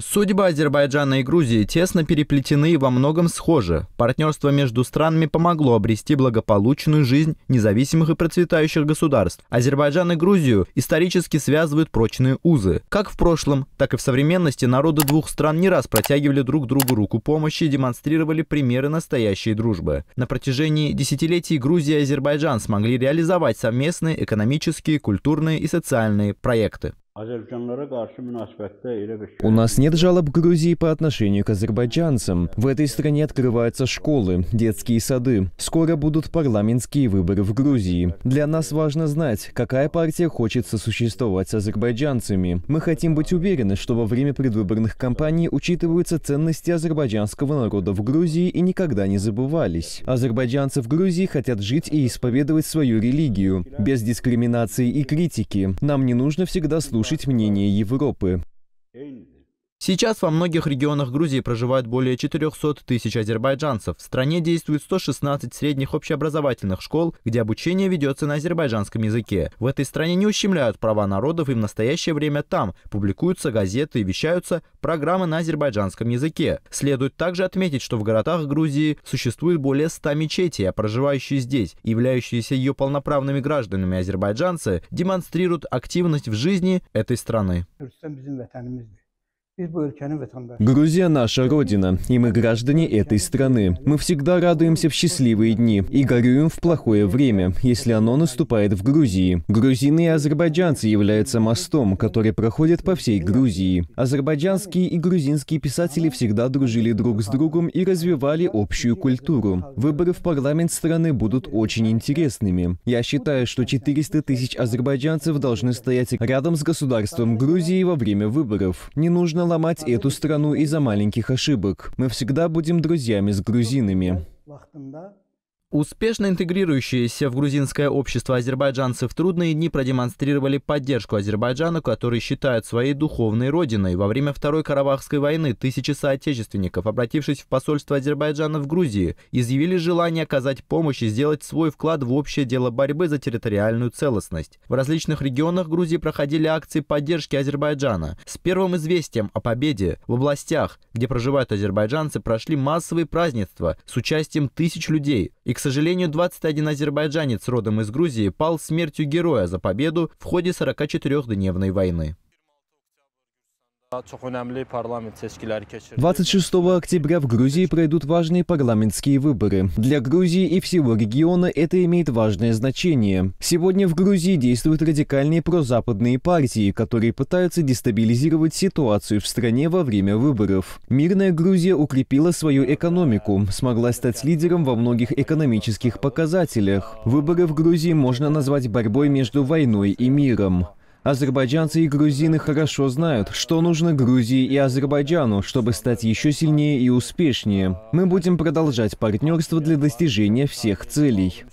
Судьба Азербайджана и Грузии тесно переплетены и во многом схожи. Партнерство между странами помогло обрести благополучную жизнь независимых и процветающих государств. Азербайджан и Грузию исторически связывают прочные узы. Как в прошлом, так и в современности народы двух стран не раз протягивали друг другу руку помощи и демонстрировали примеры настоящей дружбы. На протяжении десятилетий Грузия и Азербайджан смогли реализовать совместные экономические, культурные и социальные проекты. У нас нет жалоб Грузии по отношению к азербайджанцам. В этой стране открываются школы, детские сады. Скоро будут парламентские выборы в Грузии. Для нас важно знать, какая партия хочет сосуществовать с азербайджанцами. Мы хотим быть уверены, что во время предвыборных кампаний учитываются ценности азербайджанского народа в Грузии и никогда не забывались. Азербайджанцы в Грузии хотят жить и исповедовать свою религию, без дискриминации и критики. Нам не нужно всегда слушать слушать мнение Европы. Сейчас во многих регионах Грузии проживают более 400 тысяч азербайджанцев. В стране действует 116 средних общеобразовательных школ, где обучение ведется на азербайджанском языке. В этой стране не ущемляют права народов и в настоящее время там публикуются газеты и вещаются программы на азербайджанском языке. Следует также отметить, что в городах Грузии существует более 100 мечетей, а проживающие здесь, являющиеся ее полноправными гражданами азербайджанцы, демонстрируют активность в жизни этой страны. Грузия – наша родина, и мы граждане этой страны. Мы всегда радуемся в счастливые дни и горюем в плохое время, если оно наступает в Грузии. Грузины и азербайджанцы являются мостом, который проходит по всей Грузии. Азербайджанские и грузинские писатели всегда дружили друг с другом и развивали общую культуру. Выборы в парламент страны будут очень интересными. Я считаю, что 400 тысяч азербайджанцев должны стоять рядом с государством Грузии во время выборов. Не нужно нужно ломать эту страну из-за маленьких ошибок. Мы всегда будем друзьями с грузинами. Успешно интегрирующиеся в грузинское общество азербайджанцы в трудные дни продемонстрировали поддержку Азербайджану, который считают своей духовной родиной. Во время Второй Карабахской войны тысячи соотечественников, обратившись в посольство Азербайджана в Грузии, изъявили желание оказать помощь и сделать свой вклад в общее дело борьбы за территориальную целостность. В различных регионах Грузии проходили акции поддержки Азербайджана. С первым известием о победе в областях, где проживают азербайджанцы, прошли массовые празднества с участием тысяч людей – сожалению, 21 азербайджанец родом из Грузии пал смертью героя за победу в ходе 44-дневной войны. 26 октября в Грузии пройдут важные парламентские выборы. Для Грузии и всего региона это имеет важное значение. Сегодня в Грузии действуют радикальные прозападные партии, которые пытаются дестабилизировать ситуацию в стране во время выборов. Мирная Грузия укрепила свою экономику, смогла стать лидером во многих экономических показателях. Выборы в Грузии можно назвать борьбой между войной и миром. Азербайджанцы и грузины хорошо знают, что нужно Грузии и Азербайджану, чтобы стать еще сильнее и успешнее. Мы будем продолжать партнерство для достижения всех целей.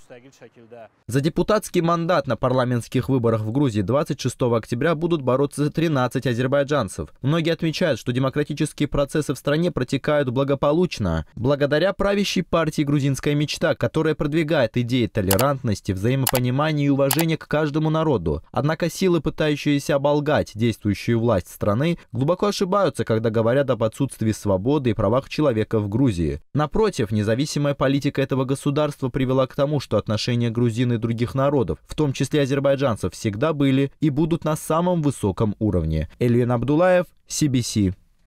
За депутатский мандат на парламентских выборах в Грузии 26 октября будут бороться 13 азербайджанцев. Многие отмечают, что демократические процессы в стране протекают благополучно, благодаря правящей партии «Грузинская мечта», которая продвигает идеи толерантности, взаимопонимания и уважения к каждому народу. Однако силы, пытающиеся оболгать действующую власть страны, глубоко ошибаются, когда говорят об отсутствии свободы и правах человека в Грузии. Напротив, независимая политика этого государства привела к тому, что от отношения грузин и других народов, в том числе азербайджанцев, всегда были и будут на самом высоком уровне. Эльвин Абдулаев, CBC.